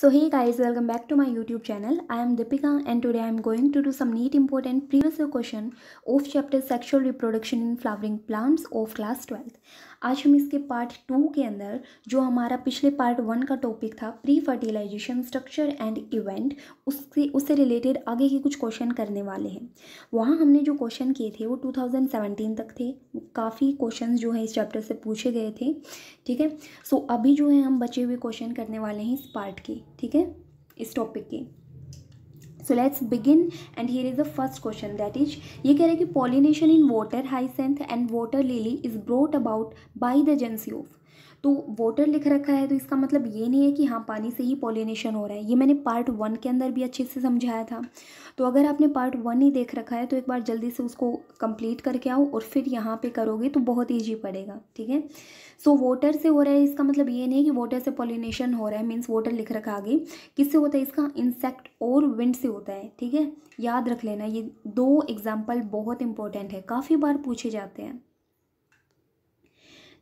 So hey guys, welcome back to my YouTube channel. I am Deepika and today I am going to do some neat important previous year question of chapter sexual reproduction in flowering plants of class twelfth आज हम इसके part two के अंदर जो हमारा पिछले part one का topic था pre fertilisation structure and event उससे उससे रिलेटेड आगे के कुछ क्वेश्चन करने वाले हैं वहाँ हमने जो क्वेश्चन किए थे वो 2017 तक थे काफ़ी क्वेश्चन जो है इस चैप्टर से पूछे गए थे ठीक है सो अभी जो है हम बचे हुए क्वेश्चन करने वाले हैं इस पार्ट के ठीक है इस टॉपिक की so let's begin and here is the first question that is ये कह रहे हैं कि pollination in water hyacinth and water lily is brought about by the agency of तो वाटर लिख रखा है तो इसका मतलब ये नहीं है कि हाँ पानी से ही पॉलिनेशन हो रहा है ये मैंने पार्ट वन के अंदर भी अच्छे से समझाया था तो अगर आपने पार्ट वन ही देख रखा है तो एक बार जल्दी से उसको कंप्लीट करके आओ और फिर यहाँ पे करोगे तो बहुत ईजी पड़ेगा ठीक है सो वाटर से हो रहा है इसका मतलब ये नहीं है कि वाटर से पॉलिनेशन हो रहा है मीन्स वाटर लिख रखा आगे किससे होता है इसका इंसेक्ट और विंड से होता है ठीक है याद रख लेना ये दो एग्जाम्पल बहुत इंपॉर्टेंट है काफ़ी बार पूछे जाते हैं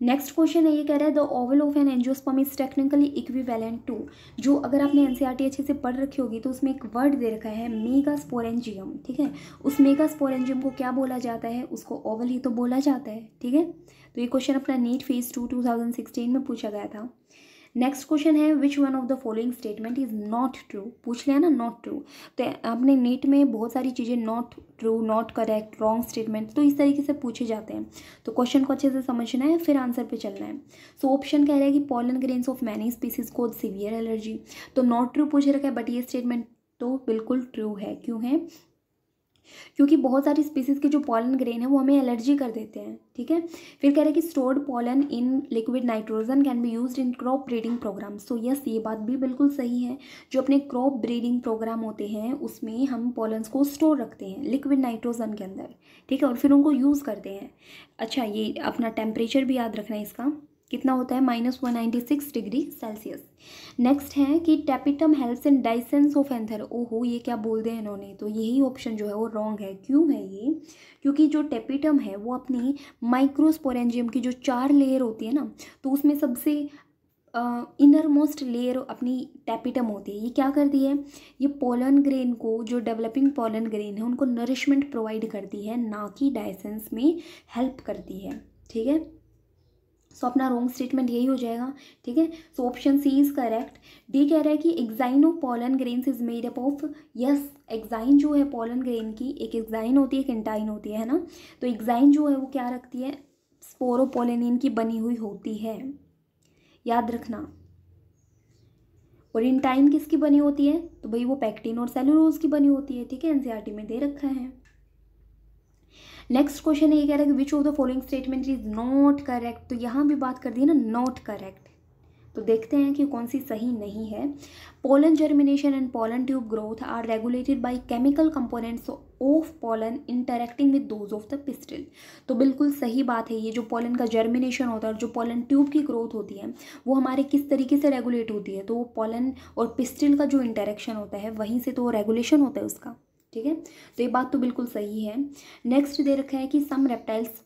नेक्स्ट क्वेश्चन है ये कह रहा है the ovule of an angiosperm is technically equivalent to जो अगर आपने एनसीईआरटी e अच्छे से पढ़ रखी होगी तो उसमें एक वर्ड दे रखा है मेगा स्पोरेंजियम ठीक है उस मेगा स्पोरेंजियम को क्या बोला जाता है उसको ओवल ही तो बोला जाता है ठीक है तो ये क्वेश्चन अपना नीट फेज टू टू में पूछा गया था नेक्स्ट क्वेश्चन है which one of the following statement is not true पूछ लिया ना नॉट ट्रू तो आपने नेट में बहुत सारी चीज़ें not true not correct wrong statement तो इस तरीके से पूछे जाते हैं तो क्वेश्चन को अच्छे से समझना है फिर आंसर पे चलना है सो so, ऑप्शन कह रहा है कि pollen grains of many species को सीवियर एलर्जी तो नॉट ट्रू पूछ रखा है बट ये स्टेटमेंट तो बिल्कुल ट्रू है क्यों है क्योंकि बहुत सारी स्पीसीज़ के जो पॉलन ग्रेन है वो हमें एलर्जी कर देते हैं ठीक है फिर कह रहे हैं कि stored pollen in liquid nitrogen can be use in crop breeding program so yes ये बात भी बिल्कुल सही है जो अपने क्रॉप ब्रीडिंग प्रोग्राम होते हैं उसमें हम पॉलन्स को स्टोर रखते हैं लिक्विड नाइट्रोजन के अंदर ठीक है और फिर उनको यूज़ करते हैं अच्छा ये अपना टेम्परेचर भी याद रखना है इसका कितना होता है minus one ninety six degree Celsius next है कि tapetum helps in dehiscence of anther ओहो ये क्या बोल दें इन्होंने तो यही ऑप्शन जो है वो रॉन्ग है क्यों है ये क्योंकि जो टेपिटम है वो अपनी माइक्रोस्पोरेंजियम की जो चार लेयर होती है ना तो उसमें सबसे इनर मोस्ट लेयर अपनी टैपिटम होती है ये क्या करती है ये पोलन ग्रेन को जो डेवलपिंग पोलन ग्रेन है उनको नरिशमेंट प्रोवाइड करती है ना कि डाइसेंस में हेल्प करती है ठीक है सो so, अपना रॉन्ग स्टेटमेंट यही हो जाएगा ठीक है so option C is correct D कह रहा है कि exine of pollen grains is made up of yes exine जो है पॉलन ग्रेन की एक एग्जाइन होती है एक इंटाइन होती है ना तो एग्जाइन जो है वो क्या रखती है स्पोरोपोलिन की बनी हुई होती है याद रखना और इंटाइन किसकी बनी होती है तो भाई वो पैक्टिन और सेलुलोज की बनी होती है ठीक है एनसीईआरटी में दे रखा है नेक्स्ट क्वेश्चन ये कह रहा है कि which of the following statement is not correct तो यहाँ भी बात कर दी है ना नॉट करेक्ट तो देखते हैं कि कौन सी सही नहीं है pollen germination and pollen tube growth are regulated by chemical components of pollen interacting with those of the pistil तो बिल्कुल सही बात है ये जो पोलन का जर्मिनेशन होता है और जो पोलन ट्यूब की ग्रोथ होती है वो हमारे किस तरीके से रेगुलेट होती है तो वो पोलन और पिस्टिल का जो इंटरेक्शन होता है वहीं से तो वो रेगुलेशन होता है उसका ठीक है तो ये बात तो बिल्कुल सही है नेक्स्ट दे रखा है कि some reptiles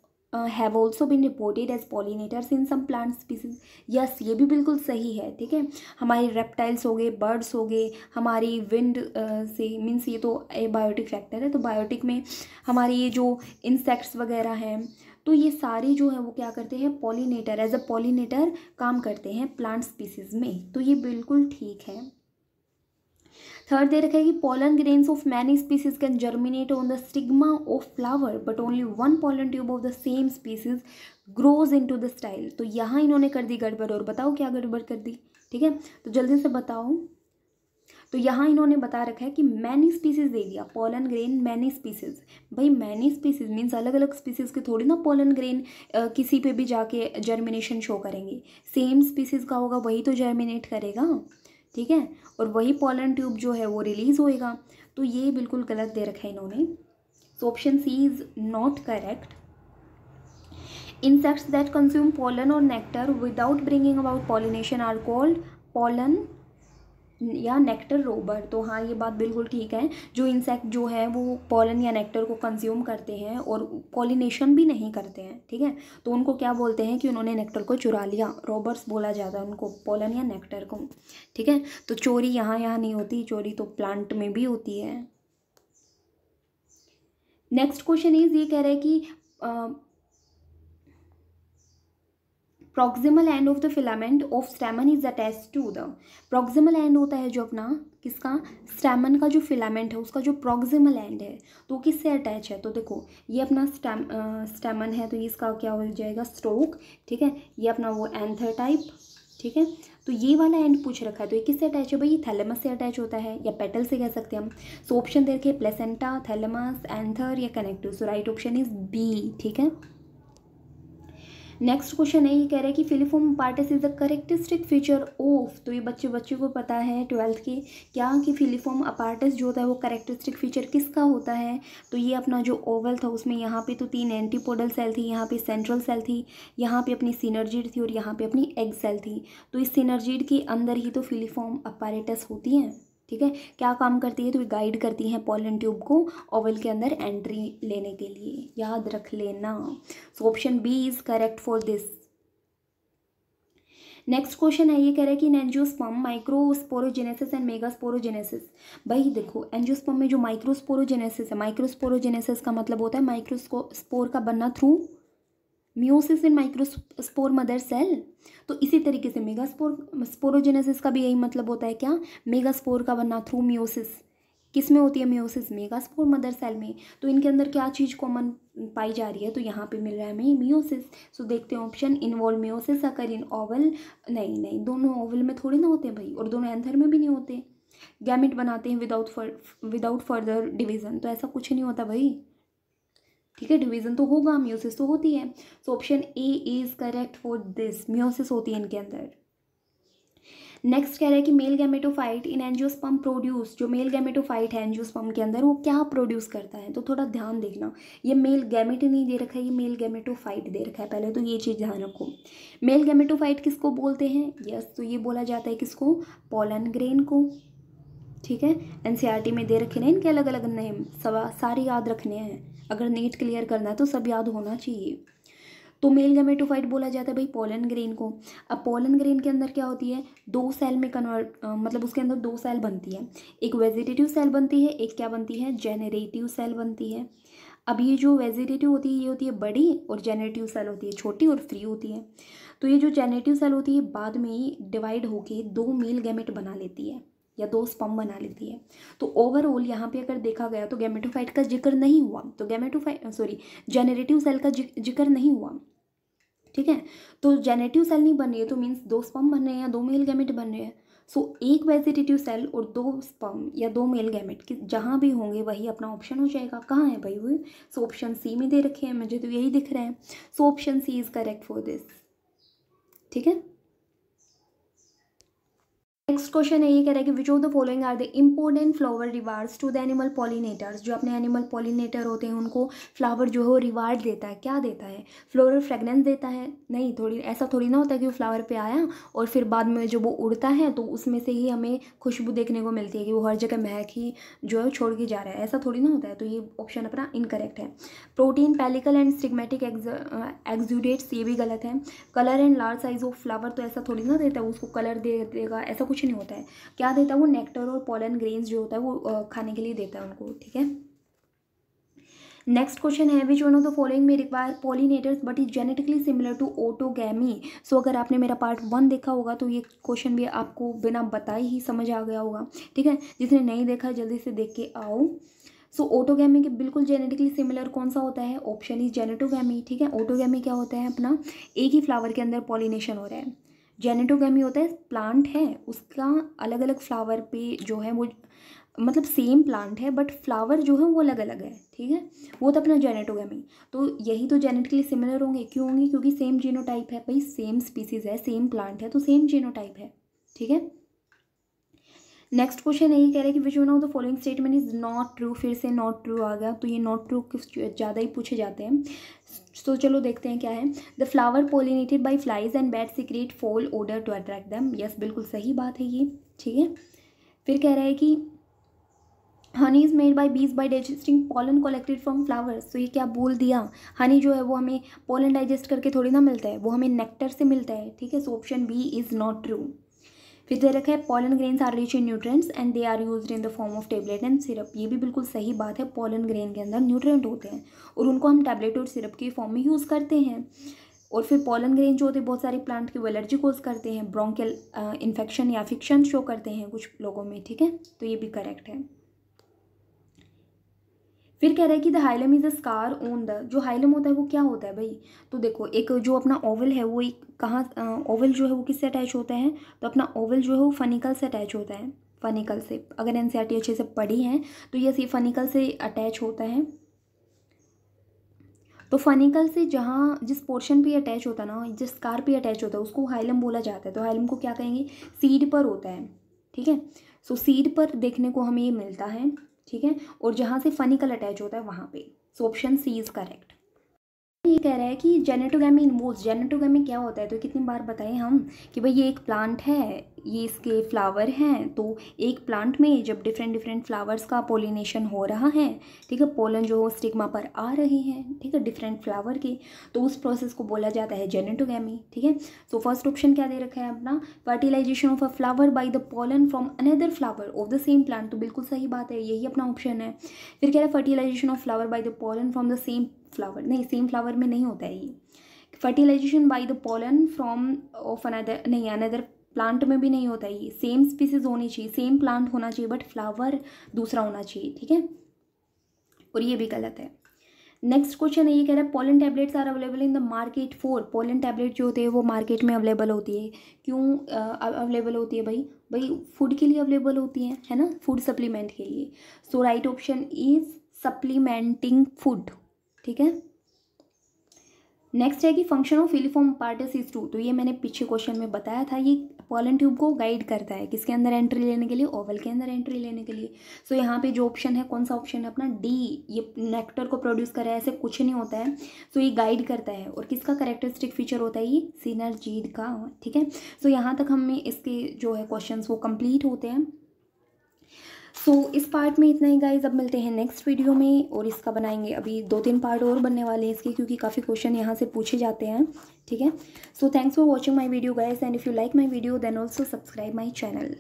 have also been reported as pollinators in some plant species yes ये भी बिल्कुल सही है ठीक है हमारे रेप्टाइल्स हो गए बर्ड्स हो गए हमारी विंड uh, से मीन्स ये तो ए बायोटिक फैक्टर है तो बायोटिक में हमारे ये जो इंसेक्ट्स वगैरह हैं तो ये सारे जो है वो क्या करते हैं पॉलीनेटर एज अ पॉलीनेटर काम करते हैं प्लांट स्पीसीज में तो ये बिल्कुल ठीक है थर्ड दे रखा है कि pollen grains of many species can germinate on the stigma of flower but only one pollen tube of the same species grows into the style तो यहाँ इन्होंने कर दी गड़बड़ और बताओ क्या गड़बड़ कर दी ठीक है तो जल्दी से बताओ तो यहाँ इन्होंने बता रखा है कि मैनी स्पीसीज दे दिया पोलन ग्रेन मैनी स्पीसीज भाई मैनी स्पीसीज मीन्स अलग अलग स्पीसीज के थोड़ी ना पोलन ग्रेन किसी पे भी जाके जर्मिनेशन शो करेंगे सेम स्पीसीज का होगा वही तो जर्मिनेट करेगा ठीक है और वही पॉलन ट्यूब जो है वो रिलीज होएगा तो ये बिल्कुल गलत दे रखा है इन्होंने so option C is not correct insects that consume pollen और nectar without bringing about pollination are called pollen या नेक्टर रोबर तो हाँ ये बात बिल्कुल ठीक है जो इंसेक्ट जो है वो पॉलन या नेक्टर को कंज्यूम करते हैं और पॉलिनेशन भी नहीं करते हैं ठीक है तो उनको क्या बोलते हैं कि उन्होंने नेक्टर को चुरा लिया रोबर्स बोला जाता है उनको पॉलन या नेक्टर को ठीक है तो चोरी यहाँ यहाँ नहीं होती चोरी तो प्लांट में भी होती है नेक्स्ट क्वेश्चन इज ये कह रहे हैं कि proximal end of the filament of stamen is attach to the proximal end होता है जो अपना किसका स्टेमन का जो फिलामेंट है उसका जो प्रोक्सिमल एंड है तो किससे अटैच है तो देखो ये अपना स्टेमन है तो इसका क्या हो जाएगा स्ट्रोक ठीक है ये अपना वो एंथर टाइप ठीक है तो ये वाला एंड पूछ रखा है तो ये किससे अटैच है भाई थैलेमस से अटैच होता है या पेटल से कह सकते हैं हम सो ऑप्शन दे रखे प्लेसेंटा थैलेमस एंथर या connective so right option is B ठीक है नेक्स्ट क्वेश्चन है ये कह रहे हैं कि filiform apparatus is the characteristic feature of तो ये बच्चे बच्चों को पता है ट्वेल्थ के क्या कि फिलिफोम अपार्टिस जो होता है वो करेक्टरिस्टिक फीचर किसका होता है तो ये अपना जो ओवल था उसमें यहाँ पे तो तीन एंटीपोडल सेल थी यहाँ पे सेंट्रल सेल थी यहाँ पे अपनी सीनरजीड थी और यहाँ पे अपनी एग सेल थी तो इस सीनरजीड के अंदर ही तो फिलिफॉर्म अपारेटस होती हैं ठीक है क्या काम करती है तो ये गाइड करती है पॉलन ट्यूब को ओवल के अंदर एंट्री लेने के लिए याद रख लेना so option B is correct for this next question है ये कह रहा है कि in angiosperm microsporogenesis and megasporogenesis भाई देखो एनजियोस्पम में जो माइक्रोस्पोरोजेनेसिस है माइक्रोस्पोरोजेनेसिस का मतलब होता है माइक्रोस्को स्पोर का बनना through meiosis in microspore mother cell तो इसी तरीके से मेगास्पोर स्पोरोजेनेसिस का भी यही मतलब होता है क्या मेगास्पोर का बनना थ्रू म्योसिस किस में होती है म्योसिस मेगास्पोर मदर सेल में तो इनके अंदर क्या चीज़ कॉमन पाई जा रही है तो यहाँ पे मिल रहा है हमें मियोसिस सो देखते हैं option involve meiosis occur in ovule नहीं नहीं दोनों ओवल में थोड़े ना होते हैं भाई और दोनों एंथर में भी नहीं होते गैमिट बनाते हैं without fur without further division तो ऐसा कुछ नहीं होता भाई ठीक है डिवीज़न तो होगा म्यूसिस तो होती है so option A is correct for this meiosis होती है इनके अंदर नेक्स्ट कह रहा है कि male gametophyte in angiosperm produce जो मेल गैमेटोफाइट है एनजियोस्पम के अंदर वो क्या प्रोड्यूस करता है तो थोड़ा ध्यान देखना ये मेल गैमेट नहीं दे रखा है ये मेल गैमेटोफाइट दे रखा है पहले तो ये चीज़ ध्यान रखो मेल गैमेटोफाइट किसको बोलते हैं यस yes, तो ये बोला जाता है किसको पोलन ग्रेन को ठीक है एन e में दे रखे ना इनके अलग अलग नेम सवा सारे याद रखने हैं अगर नीट क्लियर करना है तो सब याद होना चाहिए तो मेल गैमेटोफाइट बोला जाता है भाई पोलन ग्रेन को अब पोलन ग्रेन के अंदर क्या होती है दो सेल में कन्वर्ट मतलब उसके अंदर दो सेल बनती है एक वेजिटेटिव सेल बनती है एक क्या बनती है जेनरेटिव सेल बनती है अब ये जो वेजिटेटिव होती है ये होती है बड़ी और जेनेटिव सेल होती है छोटी और फ्री होती है तो ये जो जेनेटिव सेल होती है बाद में ही डिवाइड होके दो मेल गैमेट बना लेती है या दो स्पम बना लेती है तो ओवरऑल यहाँ पे अगर देखा गया तो गैमेटोफाइट का जिक्र नहीं हुआ तो गैमेटोफाइट सॉरी जेनेटिव सेल का जिक्र नहीं हुआ ठीक है तो जेनेटिव सेल नहीं बन रही है तो मीन्स दो स्पम बन रहे हैं या दो मेल गैमेट बन रहे हैं सो so, एक वेजिटेटिव सेल और दो स्पम या दो मेल गैमेट कि जहाँ भी होंगे वही अपना ऑप्शन हो जाएगा कहाँ है भाई वो सो ऑप्शन सी में दे रखे हैं मुझे तो यही दिख रहा है so option C is correct for this ठीक है नेक्स्ट क्वेश्चन है ये कह रहा है कि which of the following are the important flower rewards to the animal pollinators जो अपने एनिमल पॉलिनेटर होते हैं उनको फ्लावर जो है वो रिवार्ड देता है क्या देता है फ्लोरल फ्रेगनेंस देता है नहीं थोड़ी ऐसा थोड़ी ना होता है कि वो फ्लावर पे आया और फिर बाद में जब वो उड़ता है तो उसमें से ही हमें खुशबू देखने को मिलती है कि वो हर जगह महक ही जो है छोड़ के जा रहा है ऐसा थोड़ी ना होता है तो ये ऑप्शन अपना इनकरेक्ट है protein pellicle and stigmatic exudates ये भी गलत है colour and large size of flower तो ऐसा थोड़ी ना देता है उसको कलर दे देगा ऐसा कुछ कुछ नहीं होता है क्या देता है वो नेक्टर और पॉलन ग्रेन्स जो होता है वो खाने के लिए देता है उनको ठीक है नेक्स्ट क्वेश्चन है which one of the following में require pollinators but is genetically similar to autogamy so अगर आपने मेरा पार्ट वन देखा होगा तो ये क्वेश्चन भी आपको बिना बताए ही समझ आ गया होगा ठीक है जिसने नहीं देखा जल्दी से देख के आओ सो so, ओटोगैमी के बिल्कुल जेनेटिकली सिमिलर कौन सा होता है ऑप्शन इज जेनेटोगैमी ठीक है ओटोगैमी क्या होता है अपना एक ही फ्लावर के अंदर पॉलिनेशन हो रहा है जेनेटोगेमी होता है प्लांट है उसका अलग अलग फ्लावर पे जो है वो मतलब सेम प्लांट है बट फ्लावर जो है वो अलग अलग है ठीक है वो तो अपना जेनेटोगेमी तो यही तो जेनेटिकली सिमिलर होंगे क्यों होंगे क्योंकि सेम जीनोटाइप है भाई सेम स्पीसीज़ है सेम प्लांट है तो सेम जीनोटाइप है ठीक है नेक्स्ट क्वेश्चन यही कह रहा है कि which one of the following statement is not true फिर से नॉट ट्रू आ गया तो ये नॉट ट्रू ज़्यादा ही पूछे जाते हैं तो चलो देखते हैं क्या है the flower pollinated by flies and bat secrete foul order to attract them yes बिल्कुल सही बात है ये ठीक है फिर कह रहा है कि honey is made by bees by digesting pollen collected from flowers तो ये क्या बोल दिया हनी जो है वो हमें पॉलन डाइजेस्ट करके थोड़ी ना मिलता है वो हमें नेक्टर से मिलता है ठीक है so option B is not true फिर दे रखा है pollen grains are rich in nutrients and they are use in the form of tablet and syrup ये भी बिल्कुल सही बात है पॉलन ग्रेन के अंदर न्यूट्रेंट होते हैं और उनको हम टैबलेट और सिरप के फॉर्म में यूज़ करते हैं और फिर पॉलन ग्रेन जो होते हैं बहुत सारे प्लांट की एलर्जी कोज करते हैं ब्रोंकियल इन्फेक्शन uh, या फिक्शन शो करते हैं कुछ लोगों में ठीक है तो ये भी करेक्ट है फिर कह रहा है कि the hilum is a scar on the जो हाइलम होता है वो क्या होता है भाई तो देखो एक जो अपना ओवल है वो एक कहाँ ओवल जो है वो किससे अटैच होता है तो अपना ओवल जो है वो फनिकल से अटैच होता है फनिकल से अगर एन e अच्छे से पढ़ी है तो यस ये फनिकल से अटैच होता है तो फनिकल से जहाँ जिस पोर्शन पे अटैच होता है ना जिस स्कार पे अटैच होता है उसको हाइलम बोला जाता है तो हाइलम को क्या कहेंगे सीड पर होता है ठीक है सो सीड पर देखने को हमें ये मिलता है ठीक है और जहाँ से फ़नी कल अटैच होता है वहाँ पे so option C is correct ये कह रहा है कि जेनेटोगी इन्वोल्व जेनेटोगी क्या होता है तो कितनी बार बताएं हम कि भाई ये एक प्लांट है ये इसके फ्लावर हैं तो एक प्लांट में जब डिफरेंट डिफरेंट फ्लावर्स का पोलिनेशन हो रहा है ठीक है पोलन जो स्टिग्मा पर आ रहे हैं ठीक है डिफरेंट फ्लावर के तो उस प्रोसेस को बोला जाता है जेनेटोगेमी ठीक है सो फर्स्ट ऑप्शन क्या दे रखा है अपना fertilisation of a flower by the pollen from another flower of the same plant तो बिल्कुल सही बात है यही अपना ऑप्शन है फिर कह रहा है fertilisation of flower by the pollen from the same flower नहीं सेम फ्लावर में नहीं होता है ये fertilisation by the pollen from of another नहीं अनदर प्लांट में भी नहीं होता ये सेम स्पीसीज होनी चाहिए सेम प्लांट होना चाहिए बट फ्लावर दूसरा होना चाहिए ठीक है और ये भी गलत है नेक्स्ट क्वेश्चन है ये कह रहा है pollen tablets are available in the market for pollen tablet जो होते हैं वो मार्केट में अवेलेबल होती है क्यों अवेलेबल होती है भाई भाई फूड के लिए अवेलेबल होती है है ना फूड सप्लीमेंट के लिए so right option is supplementing food ठीक है नेक्स्ट है कि फंक्शन ऑफ फिलीफॉर्म पार्टिस इज टू तो ये मैंने पीछे क्वेश्चन में बताया था ये पॉलन ट्यूब को गाइड करता है किसके अंदर एंट्री लेने के लिए ओवल के अंदर एंट्री लेने के लिए सो so, यहाँ पे जो ऑप्शन है कौन सा ऑप्शन है अपना डी ये नेक्टर को प्रोड्यूस कर रहा है ऐसे कुछ नहीं होता है सो so, ये गाइड करता है और किसका करेक्टरिस्टिक फीचर होता है ये सीनर का ठीक है सो so, यहाँ तक हमें इसके जो है क्वेश्चन वो कम्प्लीट होते हैं सो so, इस पार्ट में इतना ही गाइज अब मिलते हैं नेक्स्ट वीडियो में और इसका बनाएंगे अभी दो तीन पार्ट और बनने वाले हैं इसके क्योंकि काफ़ी क्वेश्चन यहाँ से पूछे जाते हैं ठीक है so thanks for watching my video guys and if you like my video then also subscribe my channel